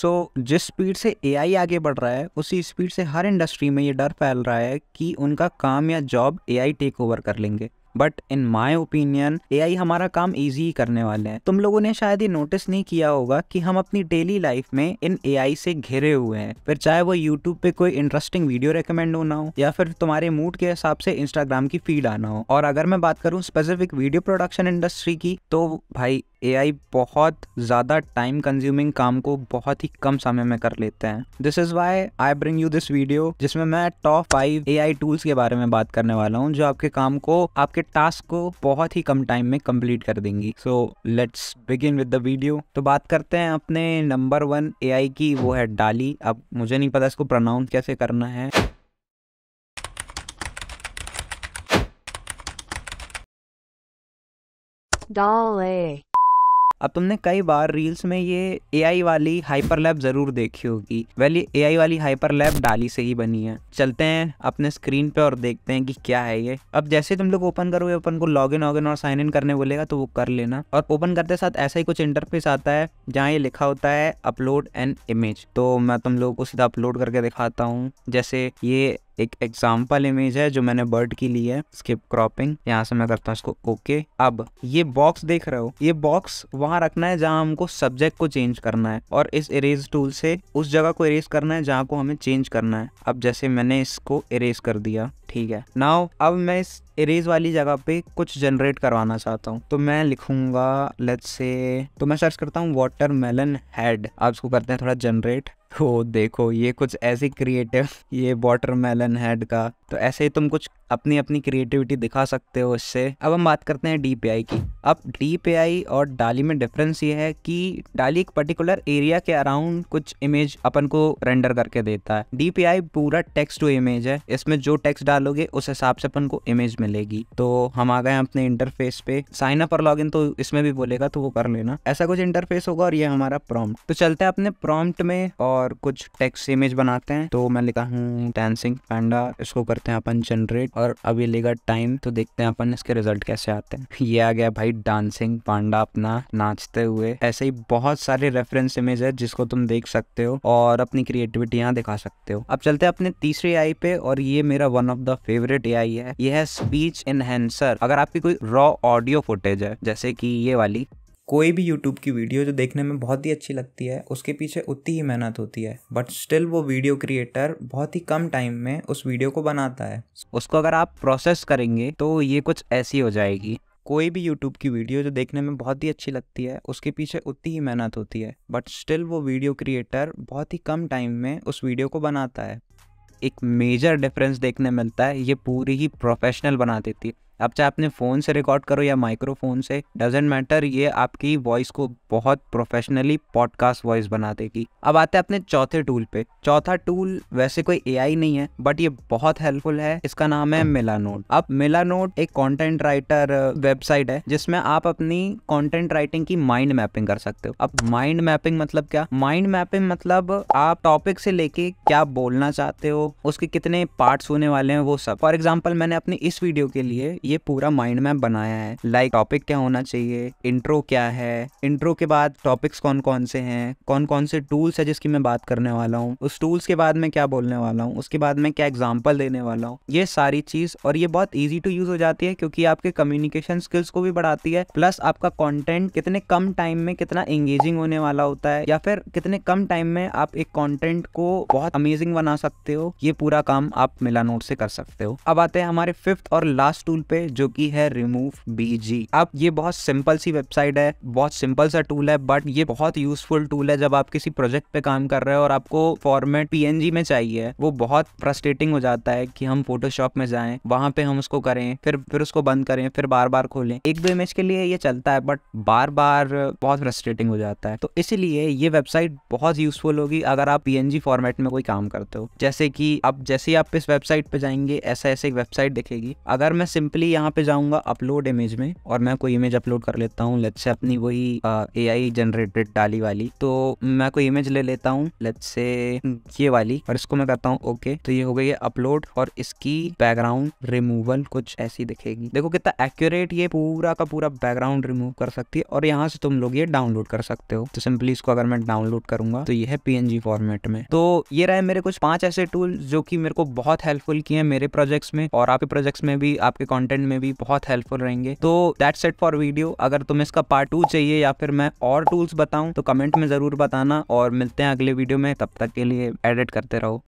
सो so, जिस speed से ए आगे बढ़ रहा है उसी स्पीड से हर इंडस्ट्री में ये डर फैल रहा है कि उनका काम या जॉब ए टेक ओवर कर लेंगे बट इन माई ओपिनियन ए हमारा काम ईजी करने वाले हैं तुम लोगों ने शायद ये नोटिस नहीं किया होगा कि हम अपनी डेली लाइफ में इन ए से घिरे हुए हैं फिर चाहे वो यूट्यूब पे कोई इंटरेस्टिंग वीडियो रिकमेंड होना हो या फिर तुम्हारे मूड के हिसाब से इंस्टाग्राम की फीड आना हो और अगर मैं बात करूँ स्पेसिफिक वीडियो प्रोडक्शन इंडस्ट्री की तो भाई एआई बहुत ज़्यादा टाइम कंज्यूमिंग काम को बहुत ही कम समय में कर लेते हैं this is why I bring you this video जिसमें मैं टॉप फाइव ए टूल्स के बारे में बात करने वाला हूँ जो आपके काम को आपके टास्क को बहुत ही कम टाइम में कंप्लीट कर देंगी so let's begin with the video तो बात करते हैं अपने नंबर वन ए की वो है डाली अब मुझे नहीं पता इसको प्रोनाउंस कैसे करना है Dolly. अब तुमने कई बार रील्स में ये ए वाली हाइपर लैब ज़रूर देखी होगी वेल ये एआई वाली हाइपर लैब डाली से ही बनी है चलते हैं अपने स्क्रीन पे और देखते हैं कि क्या है ये अब जैसे तुम लोग ओपन करोगे अपन को लॉग इन ऑगिन और साइन इन करने बोलेगा तो वो कर लेना और ओपन करते साथ ऐसा ही कुछ इंटरफेस आता है जहाँ ये लिखा होता है अपलोड एन इमेज तो मैं तुम लोग को सीधा अपलोड करके दिखाता हूँ जैसे ये एक एग्जाम्पल इमेज है जो मैंने बर्ड की ली है स्किप क्रॉपिंग यहाँ से मैं करता हूँ इसको ओके अब ये बॉक्स देख रहे हो ये बॉक्स वहां रखना है जहाँ हमको सब्जेक्ट को चेंज करना है और इस इरेज टूल से उस जगह को इरेज करना है जहाँ को हमें चेंज करना है अब जैसे मैंने इसको इरेज कर दिया ठीक है नाउ अब मैं इस इरेज वाली जगह पे कुछ जनरेट करवाना चाहता हूँ तो मैं लिखूंगा लेट से तो मैं सर्च करता हूँ वाटर मेलन हेड आप इसको करते हैं थोड़ा जनरेट हो देखो ये कुछ ऐसे क्रिएटिव ये वाटरमेलन हेड का तो ऐसे ही तुम कुछ अपनी अपनी क्रिएटिविटी दिखा सकते हो इससे अब हम बात करते हैं डी की अब डी और डाली में डिफरेंस ये है कि डाली एक पर्टिकुलर एरिया के अराउंड कुछ इमेज अपन को रेंडर करके देता है डी पूरा टेक्स्ट टू इमेज है इसमें जो टेक्स्ट डालोगे उस हिसाब से अपन को इमेज मिलेगी तो हम आ गए अपने इंटरफेस पे साइन अप और लॉग इन तो इसमें भी बोलेगा तो वो कर लेना ऐसा कुछ इंटरफेस होगा और ये हमारा प्रॉम्प्ट तो चलते हैं अपने प्रॉम्प्ट में और कुछ टेक्स्ट इमेज बनाते हैं तो मैं लिखा हूँ डांसिंग पैंडा इसको करते हैं अपन जनरेट और और अभी लेगा टाइम तो देखते हैं अपन इसके रिजल्ट कैसे आते हैं ये आ गया भाई डांसिंग पांडा अपना नाचते हुए ऐसे ही बहुत सारे रेफरेंस इमेज है जिसको तुम देख सकते हो और अपनी क्रिएटिविटी यहाँ दिखा सकते हो अब चलते हैं अपने तीसरे आई पे और ये मेरा वन ऑफ द फेवरेट ए है ये है स्पीच इनहेंसर अगर आपकी कोई रॉ ऑडियो फुटेज है जैसे की ये वाली कोई भी यूट्यूब की वीडियो जो देखने में बहुत ही अच्छी लगती है उसके पीछे उतनी ही मेहनत होती है बट स्टिल वो वीडियो क्रिएटर बहुत ही कम टाइम में उस वीडियो को बनाता है उसको अगर आप प्रोसेस करेंगे तो ये कुछ ऐसी हो जाएगी कोई भी यूट्यूब की वीडियो जो देखने में बहुत ही अच्छी लगती है उसके पीछे उतनी ही मेहनत होती है बट स्टिल वो वीडियो क्रिएटर बहुत ही कम टाइम में उस वीडियो को बनाता है एक मेजर डिफरेंस देखने मिलता है ये पूरी ही प्रोफेशनल बना देती है अब चाहे अपने फ़ोन से रिकॉर्ड करो या माइक्रोफोन से डजेंट मैटर ये आपकी वॉइस को बहुत प्रोफेशनली पॉडकास्ट वॉइस बना देगी अब आते हैं अपने चौथे टूल पे चौथा टूल वैसे कोई एआई नहीं है बट ये बहुत हेल्पफुल है इसका नाम है मिला नोट अब मिला नोट एक कॉन्टेंट राइटर वेबसाइट है जिसमें आप अपनी कॉन्टेंट राइटिंग की माइंड मैपिंग कर सकते हो अब माइंड मैपिंग मतलब क्या माइंड मैपिंग मतलब आप टॉपिक से लेके क्या बोलना चाहते हो उसके कितने पार्ट्स होने वाले हैं वो सब फॉर एग्जाम्पल मैंने अपनी इस वीडियो के लिए ये पूरा माइंड मैप बनाया है लाइक like, टॉपिक क्या होना चाहिए इंट्रो क्या है इंट्रो के बाद टॉपिक्स कौन कौन से हैं कौन कौन से टूल्स है जिसकी मैं बात करने वाला हूँ उस टूल्स के बाद मैं क्या बोलने वाला हूँ उसके बाद मैं क्या एग्जाम्पल देने वाला हूँ ये सारी चीज और ये बहुत ईजी टू यूज हो जाती है क्योंकि आपके कम्युनिकेशन स्किल्स को भी बढ़ाती है प्लस आपका कॉन्टेंट कितने कम टाइम में कितना एंगेजिंग होने वाला होता है या फिर कितने कम टाइम में आप एक कॉन्टेंट को बहुत अमेजिंग बना सकते हो ये पूरा काम आप मिला नोट से कर सकते हो अब आते हैं हमारे फिफ्थ और लास्ट टूल पे पे जो कि है रिमूव बीजी अब ये बहुत सिंपल सी वेबसाइट है बहुत सिंपल सा टूल है बट ये बहुत यूजफुल टूल है जब आप किसी प्रोजेक्ट पे काम कर रहे हो और आपको फॉर्मेट पीएनजी में चाहिए वो बहुत फ्रस्ट्रेटिंग हो जाता है कि हम फोटोशॉप में जाए वहां पे हम उसको करें फिर फिर उसको बंद करें फिर बार बार खोलें एक दो इमेज के लिए ये चलता है बट बार बार बहुत फ्रस्ट्रेटिंग हो जाता है तो इसीलिए ये वेबसाइट बहुत यूजफुल होगी अगर आप पी फॉर्मेट में कोई काम करते हो जैसे कि आप जैसे ही आप इस वेबसाइट पे जाएंगे ऐसा ऐसे एक वेबसाइट दिखेगी अगर मैं सिंपली सिंपली यहाँ पे जाऊंगा अपलोड इमेज में और मैं कोई इमेज अपलोड कर लेता हूँ लेट से अपनी वही ए आई जनरेटेड डाली वाली तो मैं कोई इमेज ले लेता हूँ लेट से ये वाली और इसको मैं कहता हूँ ओके तो ये हो गई है अपलोड और इसकी बैकग्राउंड रिमूवल कुछ ऐसी दिखेगी देखो कितना एक्यूरेट ये पूरा का पूरा बैकग्राउंड रिमूव कर सकती है और यहाँ से तुम लोग ये डाउनलोड कर सकते हो तो सिंपली इसको अगर मैं डाउनलोड करूंगा तो ये है पी फॉर्मेट में तो ये रहे मेरे कुछ पांच ऐसे टूल जो कि मेरे को बहुत हेल्पफुल किए हैं मेरे प्रोजेक्ट्स में और आपके प्रोजेक्ट्स में भी आपके कॉन्टेंट कंटेंट में भी बहुत हेल्पफुल रहेंगे तो दैट सेट फॉर वीडियो अगर तुम्हें इसका पार्ट टू चाहिए या फिर मैं और टूल्स बताऊं तो कमेंट में ज़रूर बताना और मिलते हैं अगले वीडियो में तब तक के लिए एडिट करते रहो